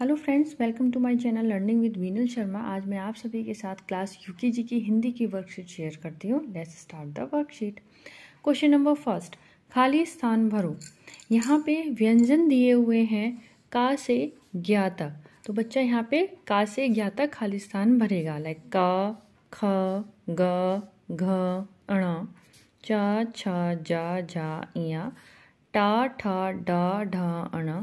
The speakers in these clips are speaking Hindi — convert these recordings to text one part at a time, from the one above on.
Hello friends welcome to my channel learning with Veenal Sharma आज मैं आप सभी के साथ क्लास यूकेजी की हिंदी की वर्कशीट शेयर करती हूँ let's start the worksheet question number first खाली स्थान भरो यहाँ पे व्यंजन दिए हुए हैं का से ज्ञा तक तो बच्चा यहाँ पे का से ज्ञा तक खाली स्थान भरेगा लाइक का ख ग घ अण च छ जा झा इया टा ठा डा ढा अण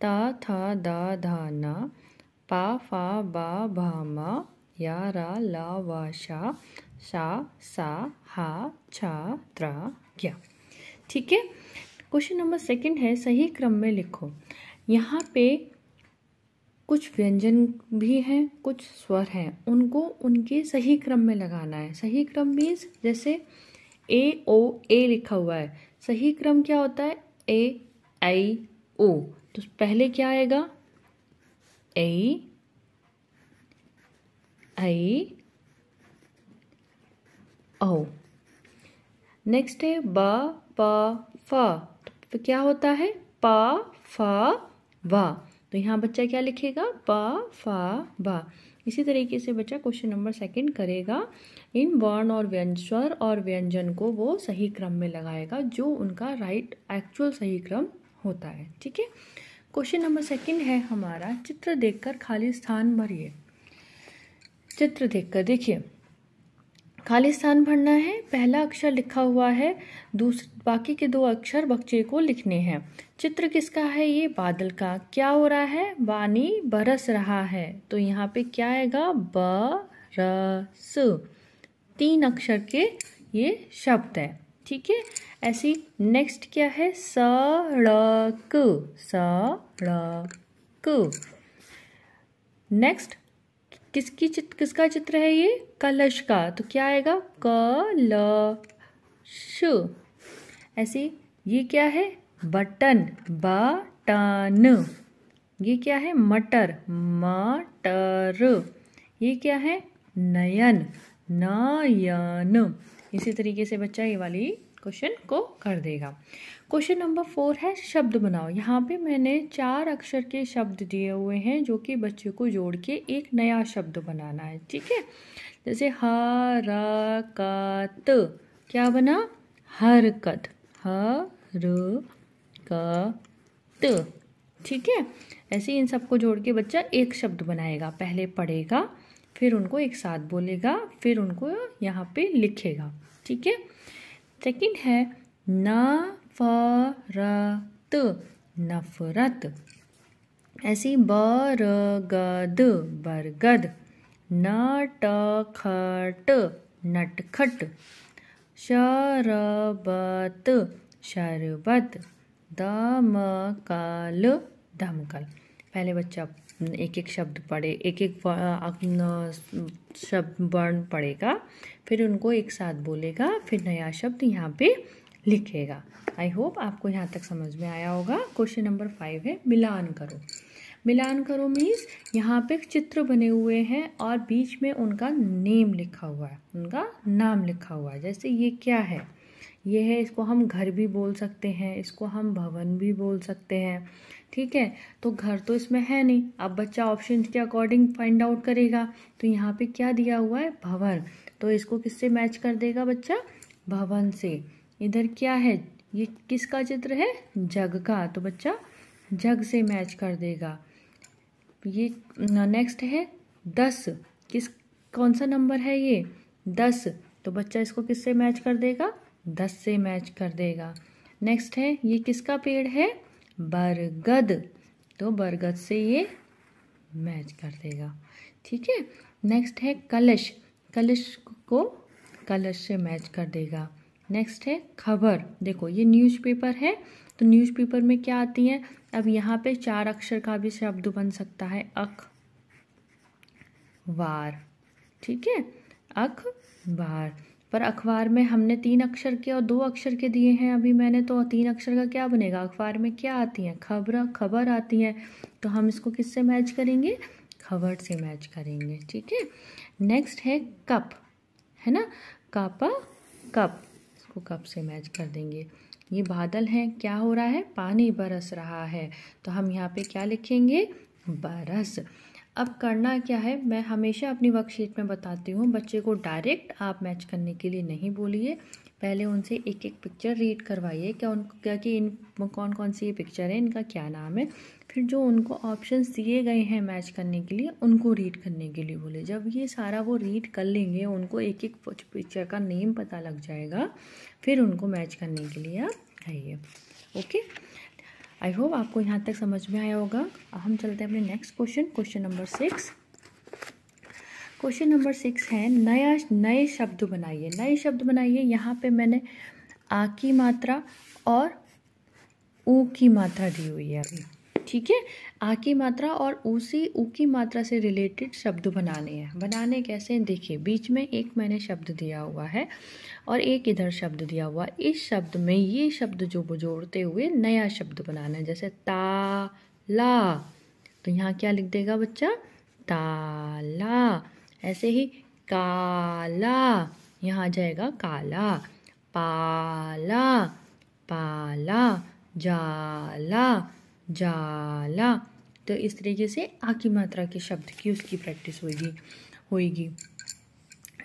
ता था दा ना पा फा बा भामा या रा ला वा शा सा सा हा छा त्रा ग्या ठीक है क्वेश्चन नंबर सेकंड है सही क्रम में लिखो यहाँ पे कुछ व्यंजन भी हैं कुछ स्वर हैं उनको उनके सही क्रम में लगाना है सही क्रम मीन्स जैसे ए ओ ए लिखा हुआ है सही क्रम क्या होता है ए आई ओ तो पहले क्या आएगा ए आई ओ नेक्स्ट है ब प फ तो क्या होता है प फ व तो यहाँ बच्चा क्या लिखेगा प फ व इसी तरीके से बच्चा क्वेश्चन नंबर सेकंड करेगा इन वर्ण और व्यंजन और व्यंजन को वो सही क्रम में लगाएगा जो उनका राइट एक्चुअल सही क्रम होता है ठीक है क्वेश्चन नंबर सेकंड है हमारा चित्र देखकर खाली स्थान भरिए चित्र देखकर देखिए खाली स्थान भरना है पहला अक्षर लिखा हुआ है दूसरे बाकी के दो अक्षर बच्चे को लिखने हैं चित्र किसका है ये बादल का क्या हो रहा है वानी बरस रहा है तो यहाँ पे क्या आएगा ब रस तीन अक्षर के ये शब्द है ठीक है ऐसी नेक्स्ट क्या है सड़क सड़क नेक्स्ट किसकी चित, किसका चित्र है ये कलश का तो क्या आएगा कलश ऐसी ये क्या है बटन बटन ये क्या है मटर मटर ये क्या है नयन नयन इसी तरीके से बच्चा ये वाली क्वेश्चन को कर देगा क्वेश्चन नंबर फोर है शब्द बनाओ यहाँ पे मैंने चार अक्षर के शब्द दिए हुए हैं जो कि बच्चे को जोड़ के एक नया शब्द बनाना है ठीक है जैसे हरकत क्या बना हरकत हर हरकत ठीक है ऐसे इन सबको जोड़ के बच्चा एक शब्द बनाएगा पहले पढ़ेगा फिर उनको एक साथ बोलेगा फिर उनको यहाँ पे लिखेगा ठीक है सेकंड है नफरत नफरत ऐसी बरगद बरगद नटखट नटखट शरबत शरबत दमकल दमकल पहले बच्चा एक एक शब्द पढ़े एक एक शब्द वर्ण पढ़ेगा फिर उनको एक साथ बोलेगा फिर नया शब्द यहाँ पे लिखेगा आई होप आपको यहाँ तक समझ में आया होगा क्वेश्चन नंबर फाइव है मिलान करो मिलान करो मीन्स यहाँ पे चित्र बने हुए हैं और बीच में उनका नेम लिखा हुआ है उनका नाम लिखा हुआ है जैसे ये क्या है ये है इसको हम घर भी बोल सकते हैं इसको हम भवन भी बोल सकते हैं ठीक है तो घर तो इसमें है नहीं अब बच्चा ऑप्शन के अकॉर्डिंग फाइंड आउट करेगा तो यहाँ पे क्या दिया हुआ है भवन तो इसको किससे मैच कर देगा बच्चा भवन से इधर क्या है ये किसका चित्र है जग का तो बच्चा जग से मैच कर देगा ये नेक्स्ट है दस किस कौन सा नंबर है ये दस तो बच्चा इसको किससे मैच कर देगा दस से मैच कर देगा नेक्स्ट है ये किसका पेड़ है बरगद तो बरगद से ये मैच कर देगा ठीक है नेक्स्ट है कलश कलश को कलश से मैच कर देगा नेक्स्ट है खबर देखो ये न्यूज़पेपर है तो न्यूज़पेपर में क्या आती है अब यहाँ पे चार अक्षर का भी शब्द बन सकता है अख वार ठीक है अख बार पर अखबार में हमने तीन अक्षर के और दो अक्षर के दिए हैं अभी मैंने तो तीन अक्षर का क्या बनेगा अखबार में क्या आती हैं खबर खबर आती हैं तो हम इसको किससे मैच करेंगे खबर से मैच करेंगे ठीक है नेक्स्ट है कप है ना कापा कप इसको कप से मैच कर देंगे ये बादल हैं क्या हो रहा है पानी बरस रहा है तो हम यहाँ पे क्या लिखेंगे बरस अब करना क्या है मैं हमेशा अपनी वर्कशीट में बताती हूँ बच्चे को डायरेक्ट आप मैच करने के लिए नहीं बोलिए पहले उनसे एक एक पिक्चर रीड करवाइए क्या उन क्या कि इन कौन कौन सी ये पिक्चर है इनका क्या नाम है फिर जो उनको ऑप्शंस दिए गए हैं मैच करने के लिए उनको रीड करने के लिए बोले जब ये सारा वो रीड कर लेंगे उनको एक एक पिक्चर का नेम पता लग जाएगा फिर उनको मैच करने के लिए आप आइए ओके आई होप आपको यहाँ तक समझ में आया होगा हम चलते हैं अपने next question question number six question number six है नया नए शब्द बनाइए नए शब्द बनाइए यहाँ पे मैंने आ की मात्रा और ऊ की मात्रा दी हुई है अभी ठीक है आ की मात्रा और ऊ से ऊ की मात्रा से रिलेटेड शब्द बनाने हैं बनाने कैसे हैं देखिए बीच में एक मैंने शब्द दिया हुआ है और एक इधर शब्द दिया हुआ इस शब्द में ये शब्द जो जोड़ते हुए नया शब्द बनाना है जैसे ताला तो यहाँ क्या लिख देगा बच्चा ताला ऐसे ही काला यहाँ आ जाएगा काला पाला पाला जाला जाला तो इस तरीके से आ की मात्रा के शब्द की उसकी प्रैक्टिस होगी होगी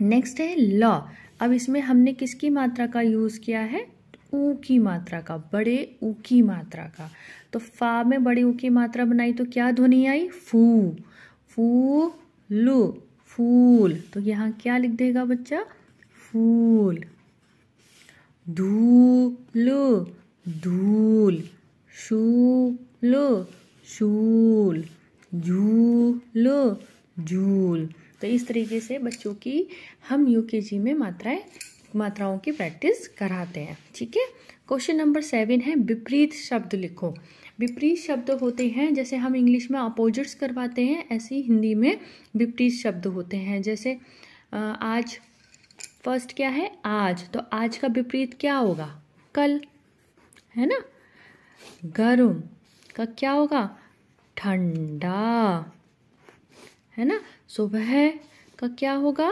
नेक्स्ट है ल अब इसमें हमने किसकी मात्रा का यूज़ किया है ऊ की मात्रा का बड़े ऊ की मात्रा का तो फा में बड़े ऊ की मात्रा बनाई तो क्या ध्वनि आई फू फू लू फूल तो यहाँ क्या लिख देगा बच्चा फूल धूल धूल शू लो शूल लो झूल तो इस तरीके से बच्चों की हम जी में मात्राएं मात्राओं की प्रैक्टिस कराते हैं ठीक है क्वेश्चन नंबर सेवन है विपरीत शब्द लिखो विपरीत शब्द होते हैं जैसे हम इंग्लिश में अपोजिट्स करवाते हैं ऐसे ही हिंदी में विपरीत शब्द होते हैं जैसे आज फर्स्ट क्या है आज तो आज का विपरीत क्या होगा कल है ना गर्म का क्या होगा ठंडा है ना सुबह का क्या होगा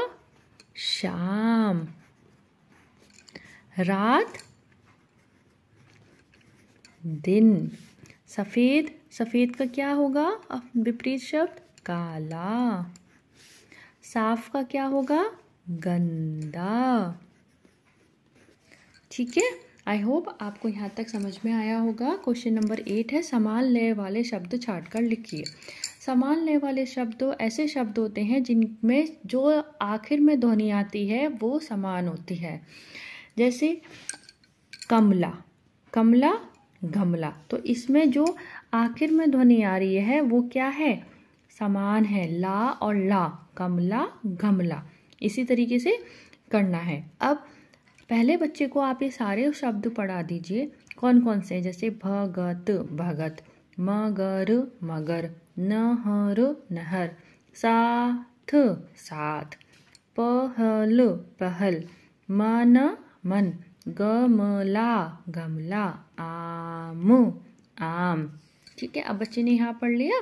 शाम रात दिन सफ़ेद सफ़ेद का क्या होगा विपरीत शब्द काला साफ का क्या होगा गंदा ठीक है आई होप आपको यहाँ तक समझ में आया होगा क्वेश्चन नंबर एट है समान लय वाले शब्द छाट कर लिखिए समान लय वाले शब्द ऐसे शब्द होते हैं जिनमें जो आखिर में ध्वनि आती है वो समान होती है जैसे कमला कमला गमला तो इसमें जो आखिर में ध्वनि आ रही है वो क्या है समान है ला और ला कमला गमला इसी तरीके से करना है अब पहले बच्चे को आप ये सारे शब्द पढ़ा दीजिए कौन कौन से जैसे भगत भगत मगर मगर नहर नहर साथ साथ पहल पहल मन मन गमला गमला आम आम ठीक है अब बच्चे ने यहाँ पढ़ लिया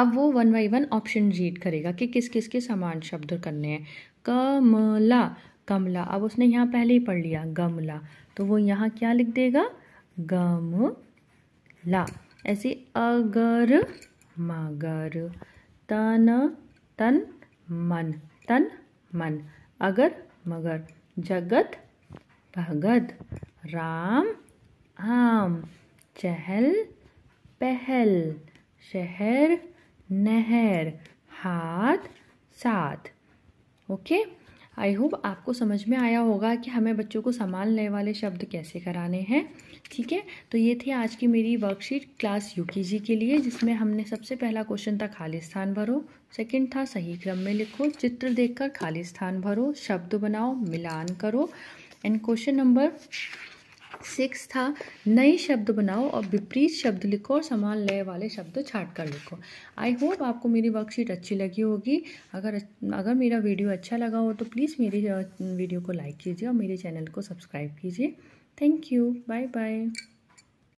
अब वो one by one option read करेगा कि किस किस के समान शब्द करने हैं कमला कमला अब उसने यहाँ पहले ही पढ़ लिया गमला तो वो यहाँ क्या लिख देगा गम ला ऐसे अगर मगर तन तन मन तन मन अगर मगर जगत भगत राम आम चहल पहल शहर नहर हाथ साथ ओके okay? आई होप आपको समझ में आया होगा कि हमें बच्चों को संभालने वाले शब्द कैसे कराने हैं ठीक है तो ये थी आज की मेरी वर्कशीट क्लास यू के लिए जिसमें हमने सबसे पहला क्वेश्चन था खाली स्थान भरो सेकंड था सही क्रम में लिखो चित्र देखकर खाली स्थान भरो शब्द बनाओ मिलान करो एंड क्वेश्चन नंबर सिक्स था नए शब्द बनाओ और विपरीत शब्द लिखो और समान लय वाले शब्द छाट कर लिखो आई होप आपको मेरी वर्कशीट अच्छी लगी होगी अगर अगर मेरा वीडियो अच्छा लगा हो तो प्लीज़ मेरे वीडियो को लाइक कीजिए और मेरे चैनल को सब्सक्राइब कीजिए थैंक यू बाय बाय